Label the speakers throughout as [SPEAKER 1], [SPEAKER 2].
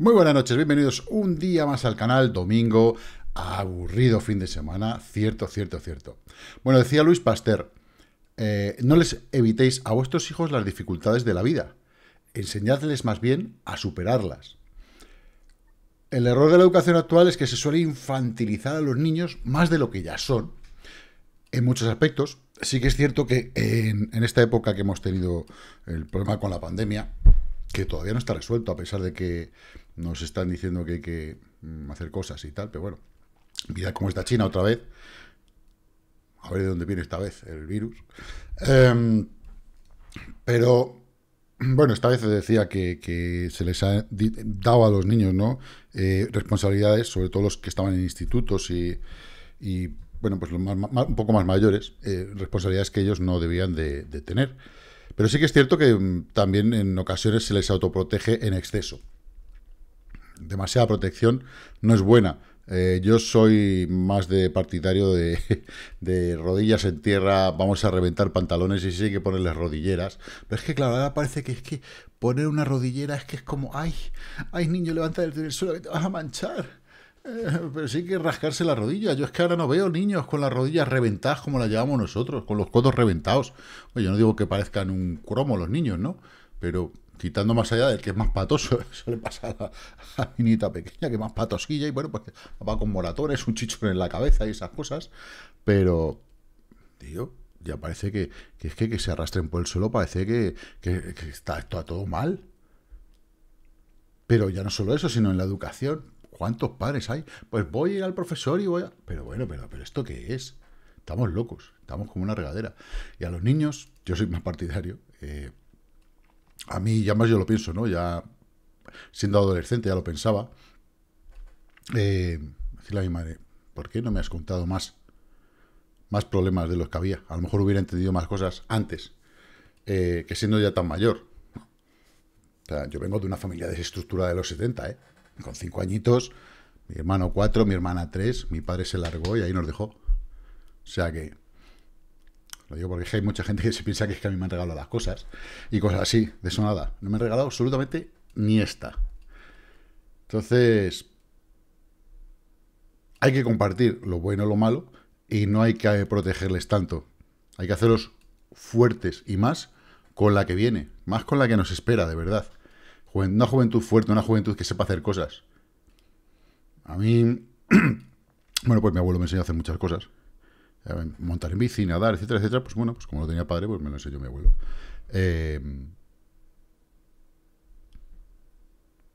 [SPEAKER 1] Muy buenas noches, bienvenidos un día más al canal, domingo, aburrido fin de semana, cierto, cierto, cierto. Bueno, decía Luis Pasteur, eh, no les evitéis a vuestros hijos las dificultades de la vida, enseñadles más bien a superarlas. El error de la educación actual es que se suele infantilizar a los niños más de lo que ya son, en muchos aspectos. Sí que es cierto que en esta época que hemos tenido el problema con la pandemia, que todavía no está resuelto, a pesar de que nos están diciendo que hay que mm, hacer cosas y tal, pero bueno, mirad cómo está China otra vez, a ver de dónde viene esta vez el virus. Em, pero, bueno, esta vez se decía que, se les ha dado a los niños ¿no? Eh, responsabilidades, sobre todo los que estaban en institutos y, bueno, pues un poco más mayores, eh, responsabilidades que ellos no debían de, tener. Pero sí que es cierto que mm, también en ocasiones se les autoprotege en exceso demasiada protección no es buena. Eh, yo soy más de partidario de, rodillas en tierra, vamos a reventar pantalones y sí hay que ponerles rodilleras. Pero es que, claro, ahora parece que es que poner una rodillera es que es como, ay, ay niño, levanta del suelo que te vas a manchar. Eh, pero sí que rascarse la rodilla. Yo es que ahora no veo niños con las rodillas reventadas como las llevamos nosotros, con los codos reventados. Oye, yo no digo que parezcan un cromo los niños, ¿no? Pero quitando más allá del que es más patoso, eso le pasa a la, niñita pequeña, que es más patosquilla y bueno, pues va con moratones, un chichón en la cabeza y esas cosas, pero, tío, ya parece que, es que, que, se arrastren por el suelo, parece que, está todo mal. Pero ya no solo eso, sino en la educación. ¿Cuántos padres hay? Pues voy ir al profesor y voy a... Pero bueno, pero, pero ¿esto qué es? Estamos locos, estamos como una regadera. Y a los niños, yo soy más partidario, eh, a mí ya más yo lo pienso, ¿no? Ya siendo adolescente ya lo pensaba. Eh, decirle a mi madre, ¿por qué no me has contado más? Más problemas de los que había. A lo mejor hubiera entendido más cosas antes eh, que siendo ya tan mayor. yo vengo de una familia desestructurada de los 70, ¿eh? Con cinco añitos, mi hermano cuatro, mi hermana tres, mi padre se largó y ahí nos dejó. O sea que lo digo porque hay mucha gente que se piensa que es que a mí me han regalado las cosas y cosas así, de eso nada. No me han regalado absolutamente ni esta. Entonces, hay que compartir lo bueno y lo malo y no hay que protegerles tanto. Hay que hacerlos fuertes y más con la que viene, más con la que nos espera, de verdad. Una juventud fuerte, una juventud que sepa hacer cosas. A mí, bueno, pues mi abuelo me enseñó a hacer muchas cosas montar en bici, nadar, etcétera, etcétera, pues bueno, pues como lo tenía padre, pues me lo enseñó mi abuelo. Eh,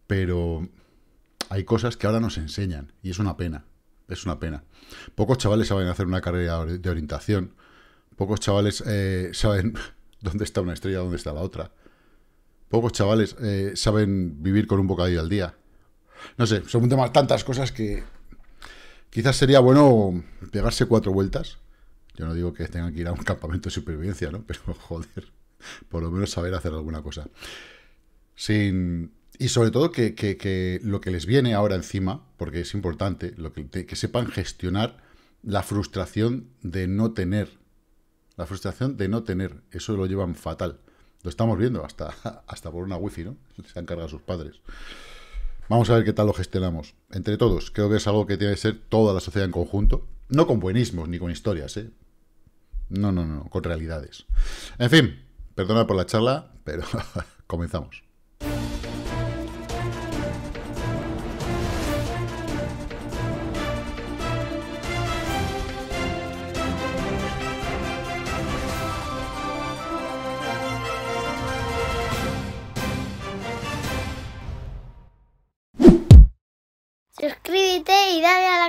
[SPEAKER 1] pero hay cosas que ahora nos enseñan y es una pena, es una pena. Pocos chavales saben hacer una carrera de orientación, pocos chavales eh, saben dónde está una estrella, dónde está la otra, pocos chavales eh, saben vivir con un bocadillo al día. No sé, son tantas cosas que Quizás sería bueno pegarse cuatro vueltas. Yo no digo que tengan que ir a un campamento de supervivencia, ¿no? Pero joder, por lo menos saber hacer alguna cosa. Sin, y sobre todo que, que, que, lo que les viene ahora encima, porque es importante, lo que, que, sepan gestionar la frustración de no tener. La frustración de no tener. Eso lo llevan fatal. Lo estamos viendo hasta, hasta por una wifi, ¿no? Se han sus padres. Vamos a ver qué tal lo gestionamos. Entre todos, creo que es algo que tiene que ser toda la sociedad en conjunto. No con buenismos ni con historias, ¿eh? No, no, no, con realidades. En fin, perdona por la charla, pero comenzamos.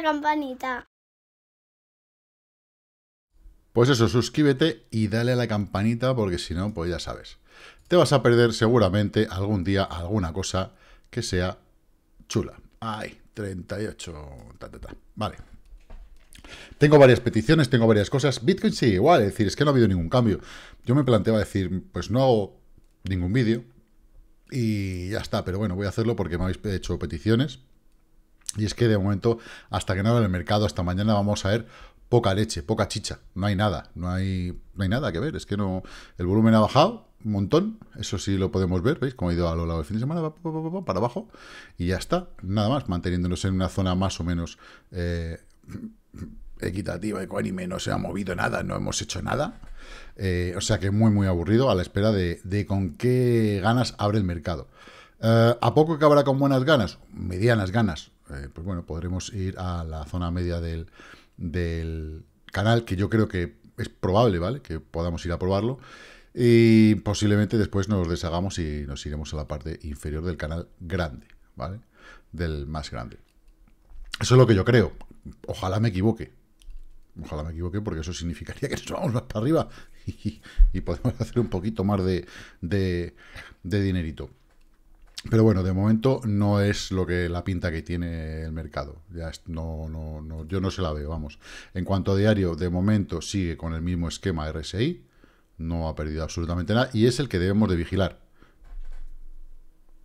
[SPEAKER 1] campanita. Pues eso, suscríbete y dale a la campanita porque si no, pues ya sabes. Te vas a perder seguramente algún día alguna cosa que sea chula. Ay, 38. Vale. Tengo varias peticiones, tengo varias cosas. Bitcoin sigue igual, es decir, es que no ha habido ningún cambio. Yo me planteaba decir, pues no hago ningún vídeo y ya está, pero bueno, voy a hacerlo porque me habéis hecho peticiones. Y es que de momento, hasta que no en el mercado, hasta mañana vamos a ver poca leche, poca chicha, no hay nada, no hay, hay nada que ver, es que no, el volumen ha bajado un montón, eso sí lo podemos ver, ¿veis? Como ha ido a lo largo del fin de semana, para abajo, y ya está, nada más, manteniéndonos en una zona más o menos eh, equitativa, ecuánime, no se ha movido nada, no hemos hecho nada, eh, o sea que muy, muy aburrido, a la espera de, con qué ganas abre el mercado. Eh, ¿A poco que habrá con buenas ganas? Medianas ganas, eh, pues bueno, podremos ir a la zona media del, canal, que yo creo que es probable, ¿vale? Que podamos ir a probarlo. Y posiblemente después nos deshagamos y nos iremos a la parte inferior del canal grande, ¿vale? Del más grande. Eso es lo que yo creo. Ojalá me equivoque. Ojalá me equivoque porque eso significaría que nos vamos más para arriba y, podemos hacer un poquito más de dinerito. Pero bueno, de momento no es lo que la pinta que tiene el mercado. Ya es, no, no, no, yo no se la veo, vamos. En cuanto a diario, de momento sigue con el mismo esquema RSI, no ha perdido absolutamente nada y es el que debemos de vigilar.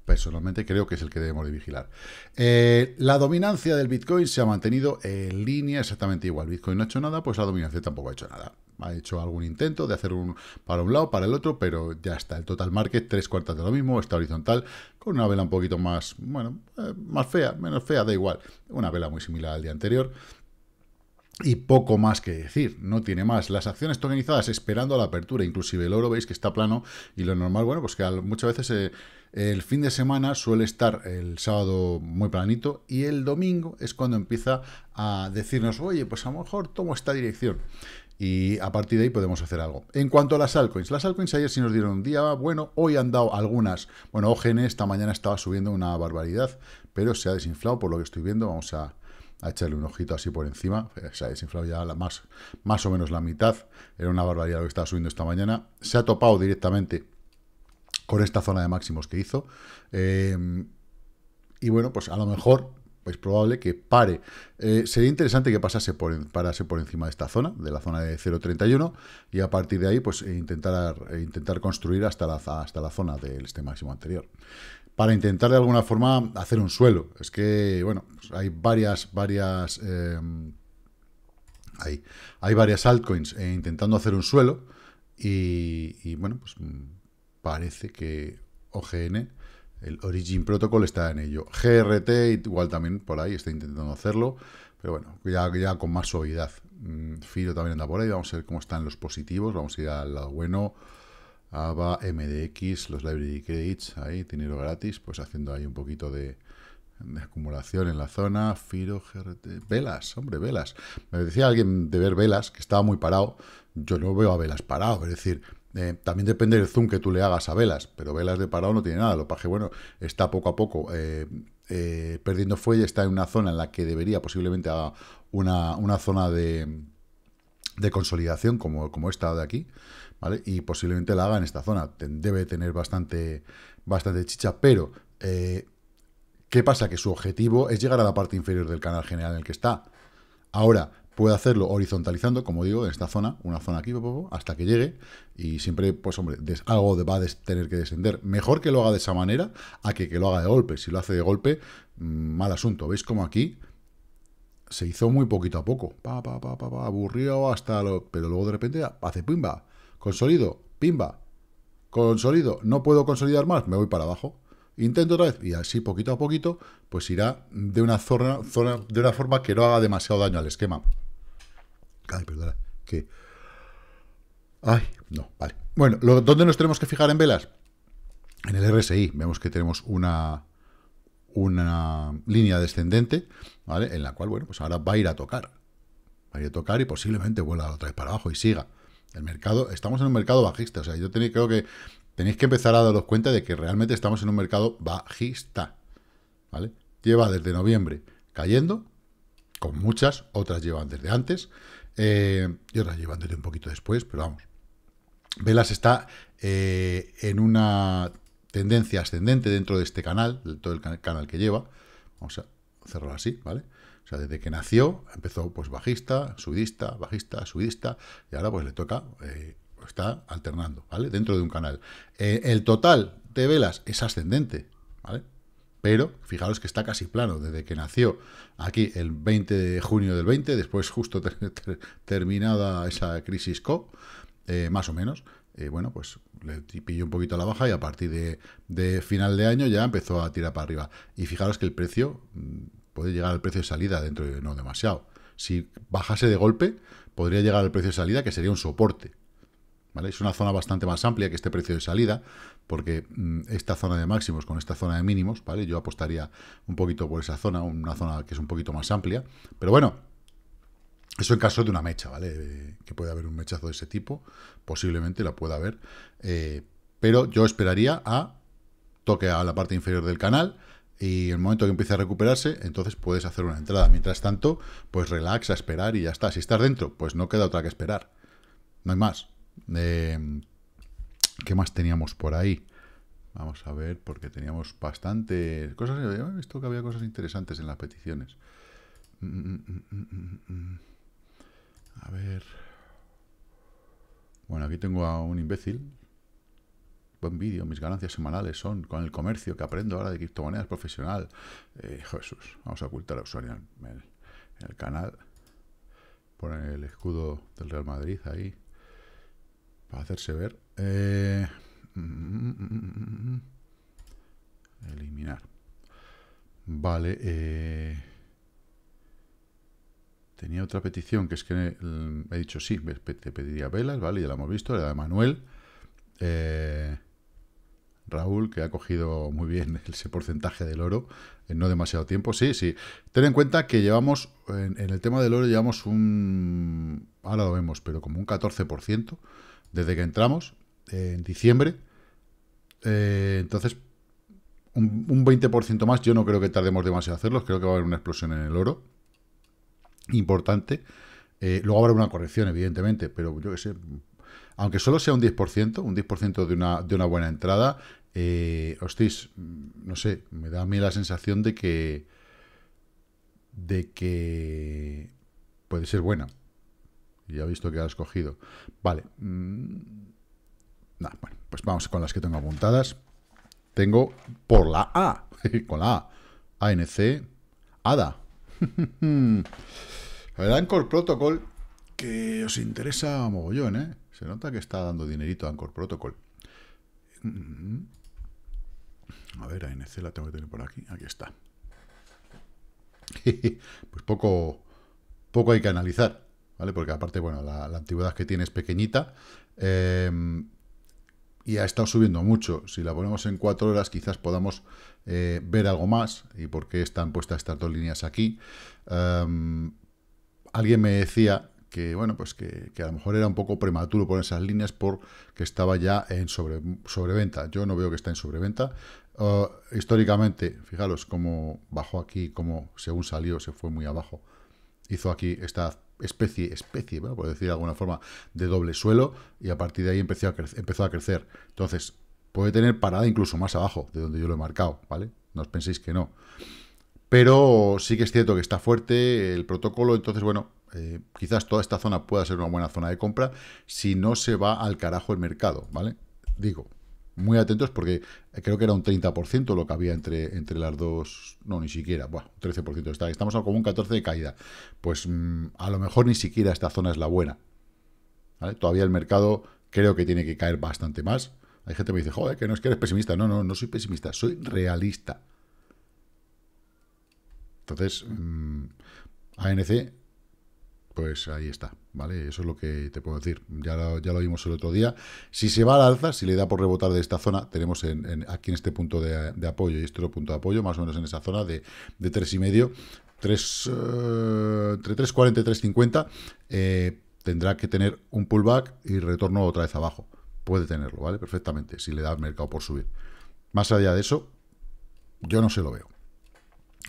[SPEAKER 1] Personalmente creo que es el que debemos de vigilar. Eh, la dominancia del Bitcoin se ha mantenido en línea exactamente igual. Bitcoin no ha hecho nada, pues la dominancia tampoco ha hecho nada ha hecho algún intento de hacer un para un lado, para el otro, pero ya está. El total market, tres cuartas de lo mismo, está horizontal, con una vela un poquito más, bueno, eh, más fea, menos fea, da igual. Una vela muy similar al día anterior. Y poco más que decir, no tiene más. Las acciones tokenizadas esperando a la apertura, inclusive el oro veis que está plano y lo normal, bueno, pues que muchas veces eh, el fin de semana suele estar el sábado muy planito y el domingo es cuando empieza a decirnos, oye, pues a lo mejor tomo esta dirección y a partir de ahí podemos hacer algo. En cuanto a las altcoins, las altcoins ayer sí nos dieron un día bueno, hoy han dado algunas. Bueno, OGN esta mañana estaba subiendo una barbaridad, pero se ha desinflado por lo que estoy viendo. Vamos a, echarle un ojito así por encima. Eh, se ha desinflado ya más, más o menos la mitad. Era una barbaridad lo que estaba subiendo esta mañana. Se ha topado directamente con esta zona de máximos que hizo. Eh, y bueno, pues a lo mejor es probable que pare. Eh, sería interesante que pasase por, parase por encima de esta zona, de la zona de 0.31, y a partir de ahí pues eh, intentar, eh, intentar construir hasta la, hasta la zona del este máximo anterior. Para intentar de alguna forma hacer un suelo. Es que, bueno, pues, hay varias, varias... Em, hay, hay varias altcoins intentando hacer un suelo y, y bueno, pues mm, parece que OGN el Origin Protocol está en ello. GRT igual también por ahí está intentando hacerlo, pero bueno, ya, ya con más suavidad. Mm, Firo también anda por ahí, vamos a ver cómo están los positivos, vamos a ir al lado bueno. ABA, MDX, los library credits, ahí, dinero gratis, pues haciendo ahí un poquito de, acumulación en la zona. Firo, GRT, velas, hombre, velas. Me decía alguien de ver velas, que estaba muy parado. Yo no veo a velas parado, es decir, eh, también depende del zoom que tú le hagas a velas, pero velas de parado no tiene nada. Lo paje, bueno, está poco a poco eh, eh, perdiendo fuelle, está en una zona en la que debería posiblemente haga una, zona de, de consolidación como, como, esta de aquí, ¿vale? Y posiblemente la haga en esta zona. Debe tener bastante, bastante chicha, pero ¿qué pasa? Que su objetivo es llegar a la parte inferior del canal general en el que está. Ahora, Puede hacerlo horizontalizando, como digo, en esta zona, una zona aquí, hasta que llegue. Y siempre, pues hombre, algo va a tener que descender. Mejor que lo haga de esa manera a que, que lo haga de golpe. Si lo hace de golpe, mm, mal asunto. ¿Veis cómo aquí se hizo muy poquito a poco? Pa, pa, pa, pa, aburrido hasta lo... Pero luego de repente hace pimba, consolido, pimba, consolido. No puedo consolidar más, me voy para abajo intento otra vez y así poquito a poquito pues irá de una zona, zona de una forma que no haga demasiado daño al esquema que... no, vale. Bueno, ¿dónde nos tenemos que fijar en velas? En el RSI. Vemos que tenemos una, una línea descendente, ¿vale? En la cual, bueno, pues ahora va a ir a tocar. Va a ir a tocar y posiblemente vuela otra vez para abajo y siga. El mercado, estamos en un mercado bajista. O sea, yo creo que tenéis que empezar a daros cuenta de que realmente estamos en un mercado bajista. ¿Vale? Lleva desde noviembre cayendo, con muchas, otras llevan desde antes, eh, y ahora llevándote un poquito después, pero vamos. Velas está eh, en una tendencia ascendente dentro de este canal, de todo el canal que lleva. Vamos a cerrarlo así, ¿vale? O sea, desde que nació empezó pues bajista, sudista, bajista, sudista, y ahora pues le toca, eh, está alternando, ¿vale? Dentro de un canal. Eh, el total de velas es ascendente, ¿vale? pero fijaros que está casi plano, desde que nació aquí el 20 de junio del 20, después justo terminada esa crisis COP, eh, más o menos, eh, bueno, pues le pilló un poquito a la baja y a partir de, final de año ya empezó a tirar para arriba. Y fijaros que el precio mm, puede llegar al precio de salida dentro de no demasiado. Si bajase de golpe, podría llegar al precio de salida que sería un soporte. Es una zona bastante más amplia que este precio de salida, porque mm, esta zona de máximos con esta zona de mínimos, ¿vale? Yo apostaría un poquito por esa zona, una zona que es un poquito más amplia, pero bueno, eso en caso de una mecha, ¿vale? Eh, que puede haber un mechazo de ese tipo, posiblemente la pueda haber, eh, pero yo esperaría a toque a la parte inferior del canal, y en el momento que empiece a recuperarse, entonces puedes hacer una entrada. Mientras tanto, pues relaxa, esperar y ya está. Si estás dentro, pues no queda otra que esperar. No hay más. Em, ¿Qué más teníamos por ahí? Vamos a ver, porque teníamos bastantes cosas. Eh, he visto que había cosas interesantes en las peticiones. Mm, mm, mm, a ver. Bueno, aquí tengo a un imbécil. Buen vídeo. Mis ganancias semanales son con el comercio que aprendo ahora de criptomonedas profesional. Eh, Jesús, vamos a ocultar a usuario en el, canal. Por el escudo del Real Madrid ahí. Para hacerse ver. Eh, mm, mm, mm, eliminar. Vale. Eh, tenía otra petición que es que he dicho sí, te pediría velas, ¿vale? Ya la hemos visto, la de Manuel. Eh, Raúl, que ha cogido muy bien ese porcentaje del oro en no demasiado tiempo. Sí, sí. Ten en cuenta que llevamos, en, en el tema del oro, llevamos un... Ahora lo vemos, pero como un 14% desde que entramos, en diciembre. Eh, entonces, un, 20% más, yo no creo que tardemos demasiado en hacerlo, creo que va a haber una explosión en el oro. Importante. Eh, luego habrá una corrección, evidentemente, pero yo que sé, aunque solo sea un 10%, un 10% de una, de una buena entrada, eh, hostis, no sé, me da a mí la sensación de que de que puede ser buena ya he visto que ha escogido. Vale. Mm, bueno, pues vamos con las que tengo apuntadas. Tengo por la A, con la A, ANC, ADA. El Anchor Protocol, que os interesa mogollón, ¿eh? Se nota que está dando dinerito a Anchor Protocol. Mm. A ver, ANC la tengo que tener por aquí. Aquí está. Pues poco, poco hay que analizar. Porque aparte, bueno, la, antigüedad que tiene es pequeñita. Eh, y ha estado subiendo mucho. Si la ponemos en cuatro horas, quizás podamos eh, ver algo más y por qué están puestas estas dos líneas aquí. Em, alguien me decía que, bueno, pues que, a lo mejor era un poco prematuro poner esas líneas porque estaba ya en sobre, sobreventa. Yo no veo que está en sobreventa. históricamente, fijaros cómo bajó aquí, cómo según salió se fue muy abajo. Hizo aquí esta especie, especie, por decir de alguna forma, de doble suelo, y a partir de ahí empezó a, crecer, empezó a crecer. Entonces, puede tener parada incluso más abajo, de donde yo lo he marcado, ¿vale? No os penséis que no. Pero sí que es cierto que está fuerte el protocolo, entonces, bueno, eh, quizás toda esta zona pueda ser una buena zona de compra si no se va al carajo el mercado, ¿vale? Digo, muy atentos porque creo que era un 30% lo que había entre, entre las dos, no, ni siquiera, bueno, 13% está, estamos como un 14% de caída, pues mm, a lo mejor ni siquiera esta zona es la buena, Todavía el mercado creo que tiene que caer bastante más, hay gente que me dice, joder, que no es que eres pesimista, no, no, no soy pesimista, soy realista. Entonces, mm, ANC pues ahí está, ¿vale? Eso es lo que te puedo decir. Ya lo, ya lo vimos el otro día. Si se va al alza, si le da por rebotar de esta zona, tenemos aquí en este punto de, apoyo y este otro punto de apoyo, más o menos en esa zona de, de 3,5, eh, entre 3,40 y 3,50, eh, tendrá que tener un pullback y retorno otra vez abajo. Puede tenerlo, ¿vale? Perfectamente, si le da al mercado por subir. Más allá de eso, yo no se lo veo.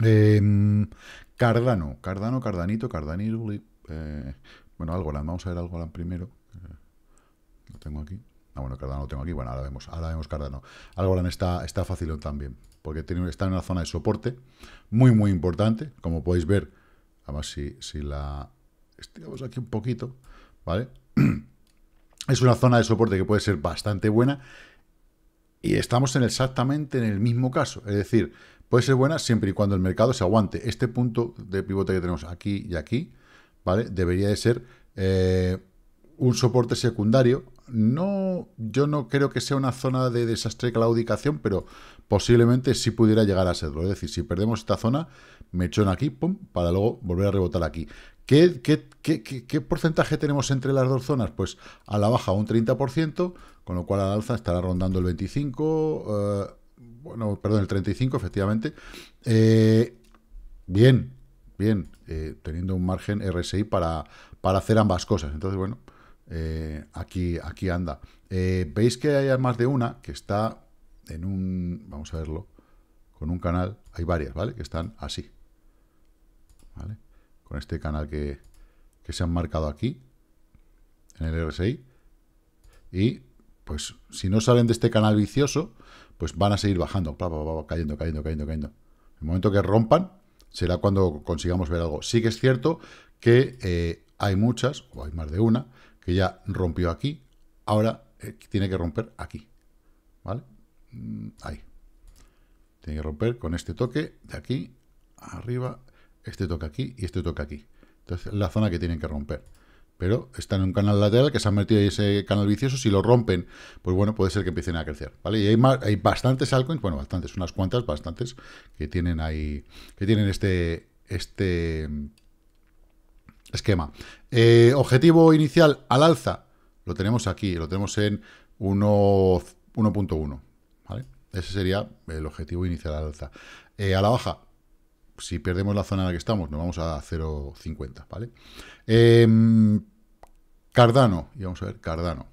[SPEAKER 1] Em, Cardano, Cardano, Cardanito, Cardanito, eh, bueno bueno, Algorand, vamos a ver Algorand primero. Eh, lo tengo aquí. Ah, bueno, Cardano lo tengo aquí. Bueno, ahora vemos, ahora vemos Cardano. Algorand está, está fácil también, porque tiene, está en una zona de soporte muy, muy importante. Como podéis ver, además si, si la estiramos aquí un poquito, ¿vale? Es una zona de soporte que puede ser bastante buena y estamos en exactamente en el mismo caso. Es decir, puede ser buena siempre y cuando el mercado se aguante. Este punto de pivote que tenemos aquí y aquí, Debería de ser eh, un soporte secundario. No, yo no creo que sea una zona de desastre claudicación, pero posiblemente sí pudiera llegar a serlo. Es decir, si perdemos esta zona, me en aquí, pum, para luego volver a rebotar aquí. ¿Qué, qué, porcentaje tenemos entre las dos zonas? Pues a la baja un 30%, con lo cual al alza estará rondando el 25%, eh, bueno, perdón, el 35% efectivamente. Eh, bien, eh, teniendo un margen RSI para, para hacer ambas cosas. Entonces, bueno, eh, aquí, aquí anda. Eh, Veis que hay más de una que está en un, vamos a verlo, con un canal, hay varias, ¿vale? Que están así, Con este canal que, que se han marcado aquí, en el RSI. Y, pues, si no salen de este canal vicioso, pues van a seguir bajando, cayendo, cayendo, cayendo, cayendo. En el momento que rompan, será cuando consigamos ver algo. Sí que es cierto que eh, hay muchas, o hay más de una, que ya rompió aquí, ahora eh, tiene que romper aquí, ¿vale? Mm, ahí. Tiene que romper con este toque de aquí arriba, este toque aquí y este toque aquí. Entonces, la zona que tienen que romper pero están en un canal lateral que se han metido ahí ese canal vicioso, si lo rompen, pues bueno, puede ser que empiecen a crecer, ¿vale? Y hay, hay bastantes altcoins, bueno, bastantes, unas cuantas, bastantes, que tienen ahí, que tienen este, este esquema. Eh, objetivo inicial al alza, lo tenemos aquí, lo tenemos en 1.1, ¿vale? Ese sería el objetivo inicial al alza. Eh, a la baja, si perdemos la zona en la que estamos, nos vamos a 0.50, ¿vale? Em, Cardano, y vamos a ver Cardano.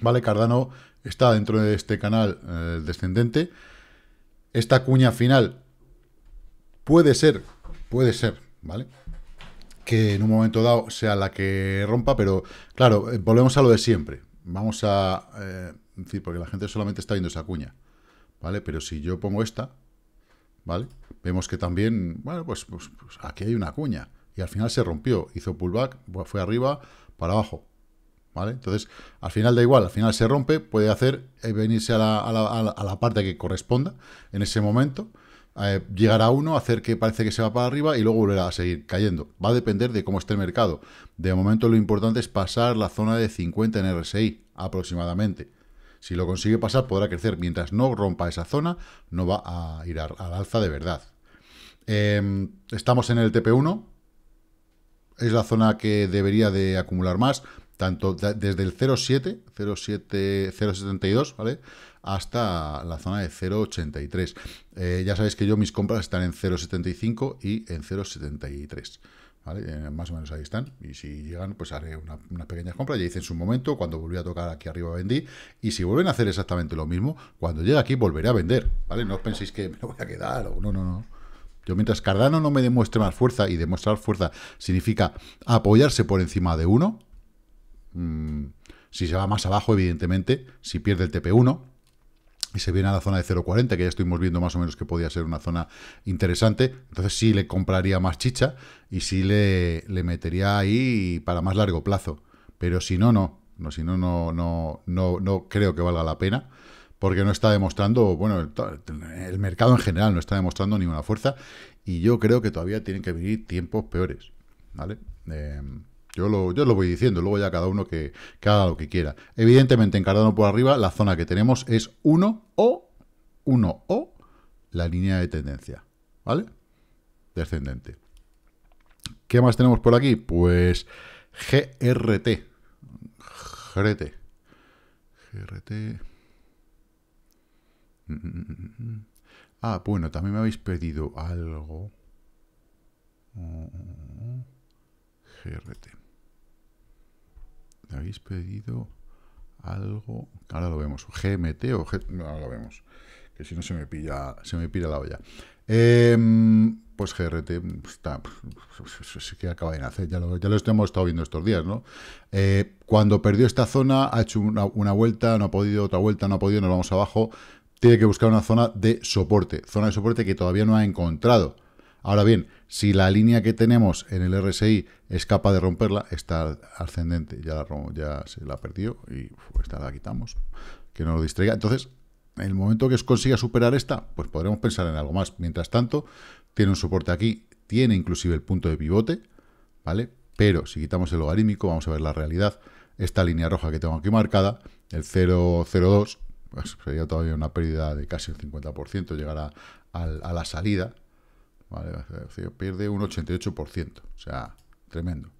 [SPEAKER 1] Vale, Cardano está dentro de este canal eh, el descendente. Esta cuña final puede ser, puede ser, ¿vale? Que en un momento dado sea la que rompa, pero claro, eh, volvemos a lo de siempre. Vamos a... Eh, decir porque la gente solamente está viendo esa cuña, ¿vale? Pero si yo pongo esta, ¿vale? Vemos que también, bueno, pues, pues, pues aquí hay una cuña y al final se rompió, hizo pullback, fue arriba, para abajo, ¿vale? Entonces, al final da igual, al final se rompe, puede hacer eh, venirse a la, parte que corresponda en ese momento, eh, llegar a uno, hacer que parece que se va para arriba y luego volverá a seguir cayendo. Va a depender de cómo esté el mercado. De momento lo importante es pasar la zona de 50 en RSI aproximadamente. Si lo consigue pasar podrá crecer. Mientras no rompa esa zona, no va a ir al alza de verdad. Em, estamos en el TP1, es la zona que debería de acumular más, tanto desde el 0,7, 0,7, 0,72, ¿vale? Hasta la zona de 0,83. Eh, ya sabéis que yo mis compras están en 0,75 y en 0,73. ¿Vale? Eh, más o menos ahí están. Y si llegan, pues haré unas una pequeña compras. Ya hice en su momento, cuando volví a tocar aquí arriba vendí. Y si vuelven a hacer exactamente lo mismo, cuando llegue aquí volveré a vender, ¿vale? No os penséis que me lo voy a quedar o no, no, no. Yo mientras Cardano no me demuestre más fuerza, y demostrar fuerza significa apoyarse por encima de uno, mm, si se va más abajo, evidentemente, si pierde el TP1 y se viene a la zona de 0.40, que ya estuvimos viendo más o menos que podía ser una zona interesante, entonces sí le compraría más chicha y sí le, le metería ahí para más largo plazo. Pero si no, no. no si no, no, no, no creo que valga la pena porque no está demostrando, bueno, el mercado en general no está demostrando ninguna fuerza y yo creo que todavía tienen que venir tiempos peores, ¿vale? Eh, yo, lo, yo lo voy diciendo, luego ya cada uno que, haga lo que quiera. Evidentemente, en por arriba, la zona que tenemos es 1 o 1 o la línea de tendencia, ¿vale? Descendente. ¿Qué más tenemos por aquí? Pues GRT. GRT. GRT. Mm, mm, mm, ah, bueno, también me habéis pedido algo. Oh, oh, oh. GRT. Me habéis pedido algo. Ahora lo vemos. GMT o G... No, ahora lo vemos. Que si no se me pilla, se me pira la olla. Em, pues GRT pues está, sí pues, que acaba de nacer, ya lo, hemos estado viendo estos días, ¿no? Eh, cuando perdió esta zona, ha hecho una, una, vuelta, no ha podido, otra vuelta, no ha podido, nos vamos abajo, tiene que buscar una zona de soporte, zona de soporte que todavía no ha encontrado. Ahora bien, si la línea que tenemos en el RSI es capaz de romperla, está ascendente, ya, la, ya se la perdió y esta la quitamos, que no lo distraiga. Entonces, en el momento que consiga superar esta, pues podremos pensar en algo más. Mientras tanto, tiene un soporte aquí, tiene inclusive el punto de pivote, ¿vale? Pero si quitamos el logarítmico, vamos a ver la realidad. Esta línea roja que tengo aquí marcada, el 002, pues, sería todavía una pérdida de casi el 50% Llegará a, a, la salida. ¿vale? pierde un 88%, o sea, tremendo.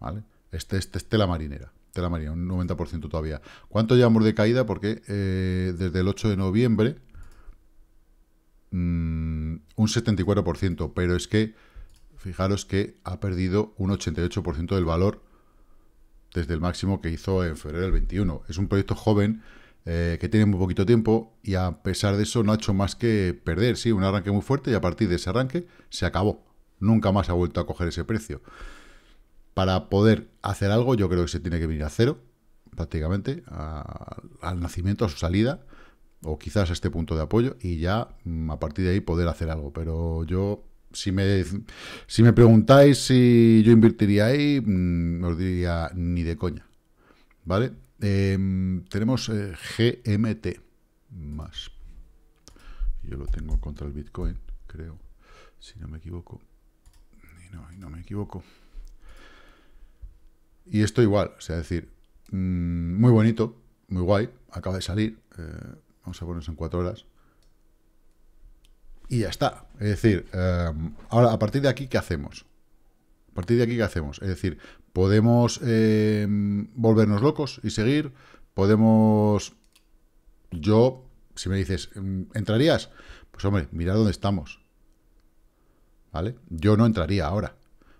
[SPEAKER 1] ¿vale? Este, este es tela marinera, tela un 90% todavía. ¿Cuánto llevamos de caída? Porque eh, desde el 8 de noviembre, mm, un 74%, pero es que, fijaros que ha perdido un 88% del valor desde el máximo que hizo en febrero del 21. Es un proyecto joven eh, que tiene muy poquito tiempo y a pesar de eso no ha hecho más que perder, sí, un arranque muy fuerte y a partir de ese arranque se acabó. Nunca más ha vuelto a coger ese precio. Para poder hacer algo yo creo que se tiene que venir a cero, prácticamente, al nacimiento, a su salida, o quizás a este punto de apoyo y ya mm, a partir de ahí poder hacer algo. Pero yo si me, si me preguntáis si yo invertiría ahí, mm, os diría ni de coña. ¿Vale? Em, tenemos eh, GMT más. Yo lo tengo contra el Bitcoin, creo, si no me equivoco. Y no, me equivoco. Y esto igual, o sea, decir, mm, muy bonito, muy guay, acaba de salir. Eh, vamos a ponernos en cuatro horas. Y ya está. Es decir, em, ahora a partir de aquí, ¿qué hacemos? A partir de aquí, ¿qué hacemos? Es decir, podemos eh, volvernos locos y seguir, podemos... Yo, si me dices, mm, ¿entrarías? Pues hombre, mira dónde estamos. ¿Vale? Yo no entraría ahora.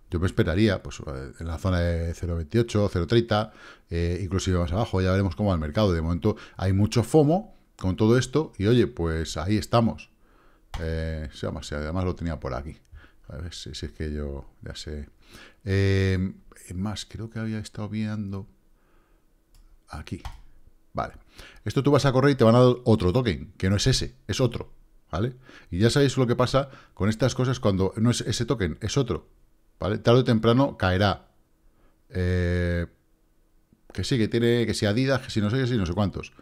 [SPEAKER 1] Yo me esperaría pues, eh, en la zona de 0.28, 0.30, eh, inclusive más abajo. Ya veremos cómo va el mercado. De momento hay mucho FOMO con todo esto. Y oye, pues ahí estamos. además, además lo tenía por aquí. A ver si es que yo ya sé eh, más, creo que había estado viendo aquí. Vale. Esto tú vas a correr y te van a dar otro token, que no es ese, es otro. ¿Vale? Y ya sabéis lo que pasa con estas cosas cuando no es ese token, es otro. ¿Vale? Tarde o temprano caerá. Eh, que sí, que tiene, que si Adidas, que si no sé, que si no sé cuántos.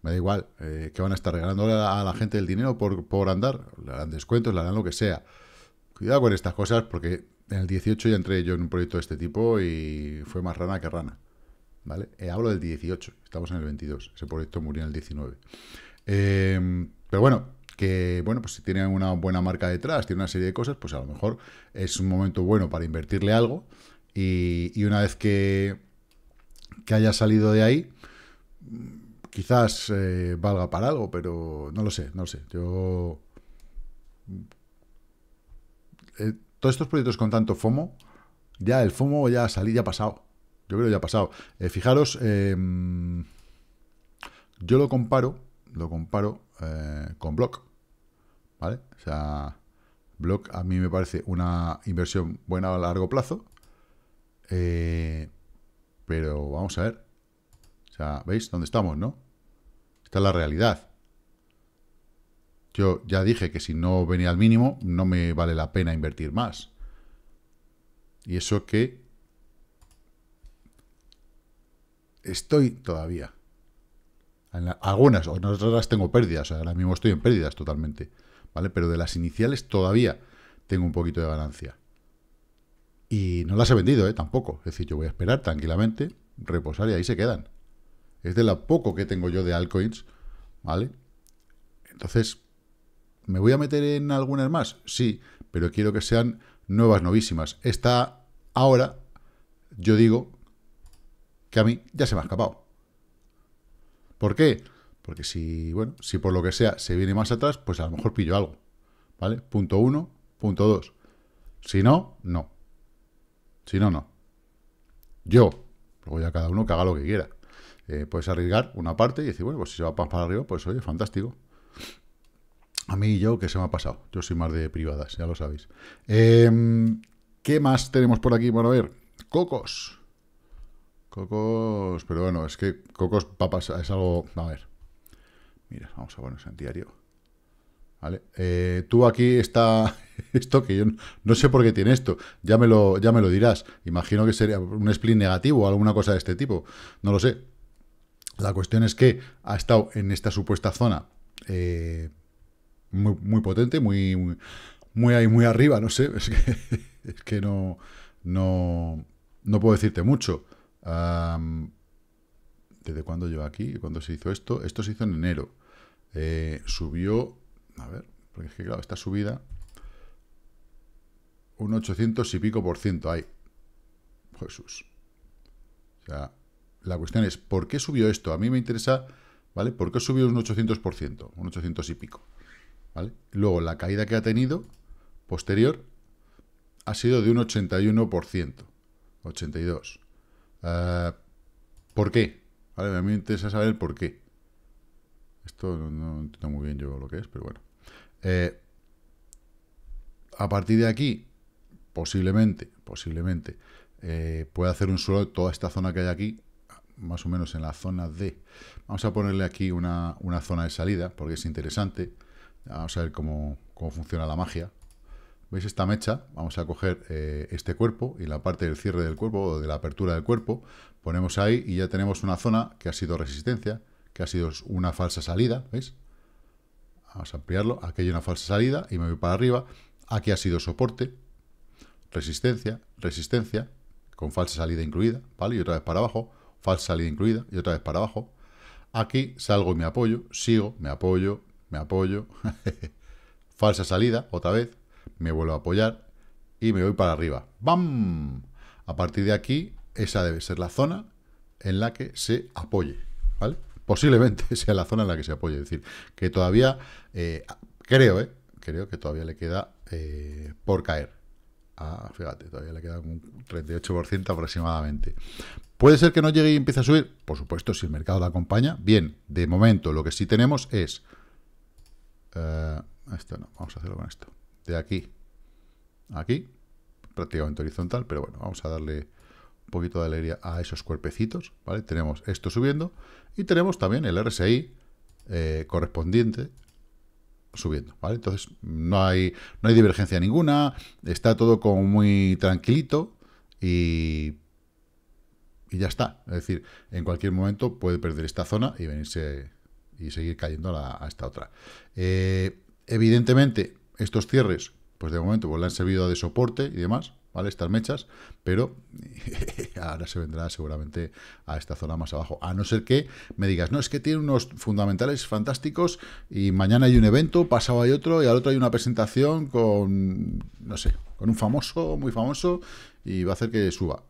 [SPEAKER 1] Me da igual, eh, que van a estar regalando a la gente el dinero por, por andar. Le harán descuentos, le harán lo que sea. Cuidado con estas cosas porque en el 18 ya entré yo en un proyecto de este tipo y fue más rana que rana. ¿Vale? Eh, hablo del 18, estamos en el 22. Ese proyecto murió en el 19. Em, pero bueno, que bueno, pues si tiene una buena marca detrás, tiene una serie de cosas, pues a lo mejor es un momento bueno para invertirle algo. Y, una vez que, que haya salido de ahí, quizás eh, valga para algo, pero no lo sé, no lo sé. Yo eh, todos estos proyectos con tanto FOMO, ya el FOMO ya salí, ya ha pasado. Yo creo que ya ha pasado. Eh, fijaros, em, yo lo comparo, lo comparo eh, con Block. ¿Vale? O sea, Block a mí me parece una inversión buena a largo plazo. Eh, pero vamos a ver. O sea, ¿veis dónde estamos, no? Esta es la realidad. Yo ya dije que si no venía al mínimo, no me vale la pena invertir más. Y eso que estoy todavía. En algunas, otras tengo pérdidas, ahora mismo estoy en pérdidas totalmente, ¿vale? Pero de las iniciales todavía tengo un poquito de ganancia. Y no las he vendido, ¿eh? Tampoco. Es decir, yo voy a esperar tranquilamente, reposar y ahí se quedan. Es de la poco que tengo yo de altcoins, ¿vale? Entonces, ¿Me voy a meter en algunas más? Sí, pero quiero que sean nuevas, novísimas. Esta ahora, yo digo que a mí ya se me ha escapado. ¿Por qué? Porque si, bueno, si por lo que sea se viene más atrás, pues a lo mejor pillo algo. ¿Vale? Punto uno, punto dos. Si no, no. Si no, no. Yo, luego ya cada uno que haga lo que quiera. Eh, puedes arriesgar una parte y decir, bueno, pues si se va para arriba, pues oye, fantástico. A mí y yo, que se me ha pasado. Yo soy más de privadas, ya lo sabéis. Em, ¿Qué más tenemos por aquí? Bueno, a ver, Cocos. Cocos, pero bueno, es que Cocos papas es algo... A ver. Mira, vamos a ponernos en diario. ¿Vale? Eh, tú aquí está esto que yo no, sé por qué tiene esto. Ya me, lo, ya me lo dirás. Imagino que sería un split negativo o alguna cosa de este tipo. No lo sé. La cuestión es que ha estado en esta supuesta zona eh, muy, potente, muy, muy, ahí, muy arriba, no sé, es que, es que no, no, puedo decirte mucho. ¿Desde cuándo lleva aquí? ¿Cuándo se hizo esto? Esto se hizo en enero. Eh, subió, a ver, porque es que claro, esta subida, un 800 y pico por ciento hay. Jesús. O sea, la cuestión es, ¿por qué subió esto? A mí me interesa, ¿vale? ¿Por qué subió un 800 por ciento? Un 800 y pico. Luego, la caída que ha tenido posterior ha sido de un 81%, 82%. Eh, ¿Por qué? ¿Vale? A mí me interesa saber por qué. Esto no, entiendo muy bien yo lo que es, pero bueno. Eh, a partir de aquí, posiblemente, posiblemente, eh, puede hacer un suelo toda esta zona que hay aquí, más o menos en la zona D. Vamos a ponerle aquí una, una zona de salida, porque es interesante. Vamos a ver cómo, funciona la magia. ¿Veis esta mecha? Vamos a coger eh, este cuerpo y la parte del cierre del cuerpo o de la apertura del cuerpo. Ponemos ahí y ya tenemos una zona que ha sido resistencia, que ha sido una falsa salida, ¿veis? Vamos a ampliarlo. Aquí hay una falsa salida y me voy para arriba. Aquí ha sido soporte, resistencia, resistencia, con falsa salida incluida, ¿vale? Y otra vez para abajo, falsa salida incluida y otra vez para abajo. Aquí salgo y me apoyo, sigo, me apoyo, me apoyo, falsa salida, otra vez, me vuelvo a apoyar y me voy para arriba. ¡Bam! A partir de aquí, esa debe ser la zona en la que se apoye, ¿vale? Posiblemente sea la zona en la que se apoye, es decir, que todavía, eh, creo, eh, creo que todavía le queda eh, por caer. Ah, fíjate, todavía le queda un 38% aproximadamente. ¿Puede ser que no llegue y empiece a subir? Por supuesto, si el mercado la acompaña. Bien, de momento lo que sí tenemos es eh, esto no, vamos a hacerlo con esto. De aquí a aquí, prácticamente horizontal, pero bueno, vamos a darle un poquito de alegría a esos cuerpecitos, Tenemos esto subiendo y tenemos también el RSI eh, correspondiente subiendo, Entonces no hay, no hay divergencia ninguna, está todo como muy tranquilito y, y ya está. Es decir, en cualquier momento puede perder esta zona y venirse y seguir cayendo a, esta otra. Eh, evidentemente, estos cierres, pues de momento pues, le han servido de soporte y demás, ¿vale? Estas mechas, pero ahora se vendrá seguramente a esta zona más abajo. A no ser que me digas, no, es que tiene unos fundamentales fantásticos y mañana hay un evento, pasado hay otro y al otro hay una presentación con, no sé, con un famoso, muy famoso y va a hacer que suba.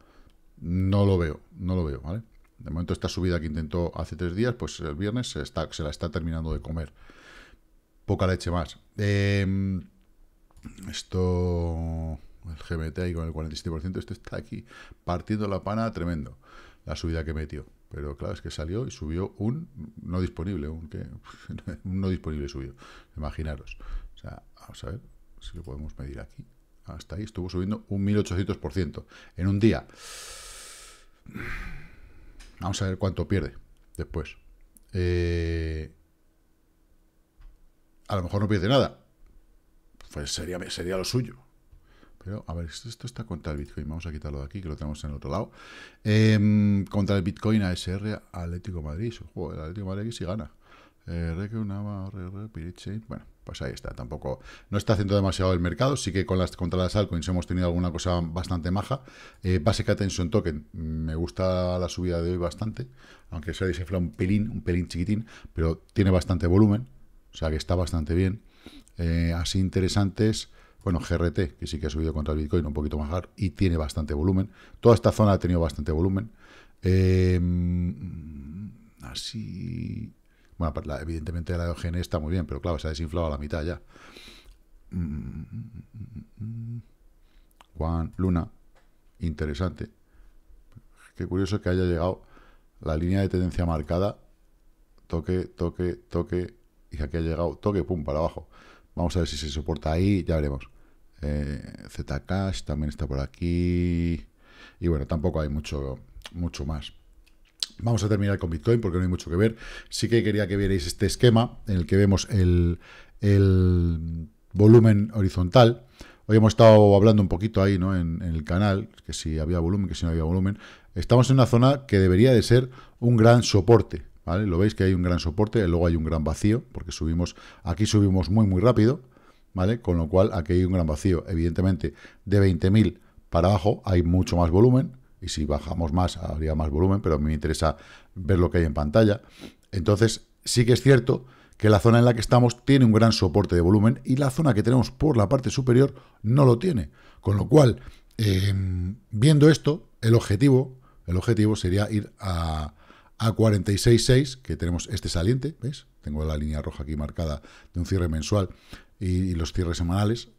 [SPEAKER 1] No lo veo, no lo veo, ¿vale? De momento esta subida que intentó hace tres días, pues el viernes se, la está terminando de comer. Poca leche más. Em, esto, el GMT ahí con el 47%, esto está aquí partiendo la pana tremendo, la subida que metió. Pero claro, es que salió y subió un no disponible, un, un no disponible subió, imaginaros. O sea, vamos a ver si lo podemos medir aquí. Hasta ahí estuvo subiendo un 1800% en un día. Vamos a ver cuánto pierde después. Eh, a lo mejor no pierde nada. Pues sería, sería lo suyo. Pero, a ver, esto, está contra el Bitcoin. Vamos a quitarlo de aquí, que lo tenemos en el otro lado. Em, contra el Bitcoin ASR Atlético Madrid. Joder, el Atlético Madrid aquí sí gana. Eh, Bueno, pues ahí está, tampoco, no está haciendo demasiado el mercado, sí que con las, contra las altcoins hemos tenido alguna cosa bastante maja, eh, Basic Attention Token, mm, me gusta la subida de hoy bastante, aunque se ha desinflado un pelín, un pelín chiquitín, pero tiene bastante volumen, o sea que está bastante bien, eh, así interesantes, bueno, GRT, que sí que ha subido contra el Bitcoin un poquito más y tiene bastante volumen, toda esta zona ha tenido bastante volumen, eh, mm, así bueno, pues evidentemente la de está muy bien, pero claro, se ha desinflado a la mitad ya. Juan Luna, interesante. Qué curioso que haya llegado la línea de tendencia marcada, toque, toque, toque, y aquí ha llegado toque, pum, para abajo. Vamos a ver si se soporta ahí, ya veremos. Eh, Zcash también está por aquí. Y bueno, tampoco hay mucho, mucho más. Vamos a terminar con Bitcoin porque no hay mucho que ver. Sí que quería que vierais este esquema en el que vemos el, volumen horizontal. Hoy hemos estado hablando un poquito ahí ¿no? En, el canal, que si había volumen, que si no había volumen. Estamos en una zona que debería de ser un gran soporte. ¿vale? Lo veis que hay un gran soporte, y luego hay un gran vacío, porque subimos, aquí subimos muy, muy rápido, ¿vale? Con lo cual aquí hay un gran vacío. Evidentemente, de 20.000 para abajo hay mucho más volumen, y si bajamos más habría más volumen, pero a mí me interesa ver lo que hay en pantalla. Entonces, sí que es cierto que la zona en la que estamos tiene un gran soporte de volumen y la zona que tenemos por la parte superior no lo tiene. Con lo cual, em, viendo esto, el objetivo, el objetivo sería ir a, a 46.6, que tenemos este saliente, ¿ves? Tengo la línea roja aquí marcada de un cierre mensual y los cierres semanales.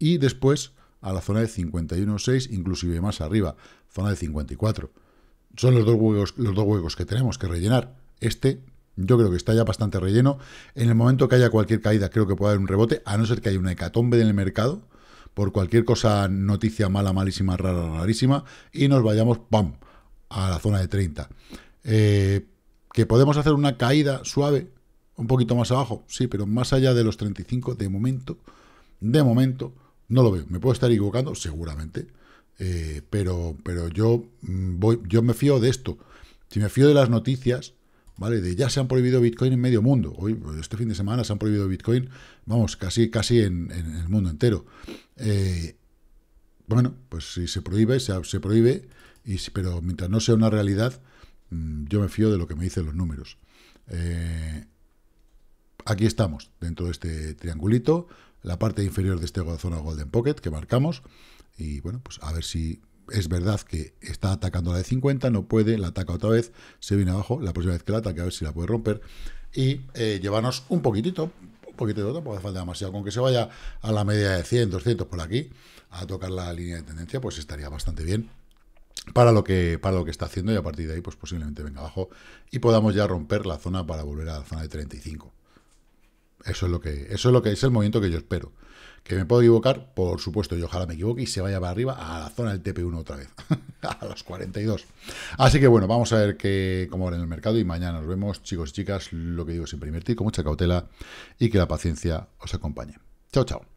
[SPEAKER 1] Y después a la zona de 51.6, inclusive más arriba, zona de 54. Son los dos, huecos, los dos huecos que tenemos que rellenar. Este yo creo que está ya bastante relleno. En el momento que haya cualquier caída, creo que puede haber un rebote, a no ser que haya una hecatombe en el mercado, por cualquier cosa, noticia mala, malísima, rara, rarísima, y nos vayamos, ¡pam!, a la zona de 30. Eh, que podemos hacer una caída suave, un poquito más abajo, sí, pero más allá de los 35, de momento, de momento, no lo veo. Me puedo estar equivocando, seguramente. Eh, pero, pero yo mm, voy, yo me fío de esto. Si me fío de las noticias, ¿vale? De ya se han prohibido Bitcoin en medio mundo. Hoy, pues, este fin de semana, se han prohibido Bitcoin, vamos, casi, casi en, el mundo entero. Eh, bueno, pues si se prohíbe, se, prohíbe, y, pero mientras no sea una realidad, mm, yo me fío de lo que me dicen los números. Eh, aquí estamos, dentro de este triangulito la parte inferior de este zona Golden Pocket que marcamos. Y bueno, pues a ver si es verdad que está atacando la de 50, no puede, la ataca otra vez, se viene abajo, la próxima vez que la ataque, a ver si la puede romper. Y eh, llevarnos un poquitito, un poquitito de tampoco hace falta demasiado, con que se vaya a la media de 100, 200 por aquí, a tocar la línea de tendencia, pues estaría bastante bien para lo que para lo que está haciendo y a partir de ahí pues posiblemente venga abajo y podamos ya romper la zona para volver a la zona de 35. Eso es lo que, eso es lo que es el momento que yo espero. Que me puedo equivocar, por supuesto, yo ojalá me equivoque y se vaya para arriba a la zona del TP1 otra vez, a los 42. Así que bueno, vamos a ver qué, cómo va en el mercado y mañana nos vemos, chicos y chicas, lo que digo siempre, invertir con mucha cautela y que la paciencia os acompañe. Chao, chao.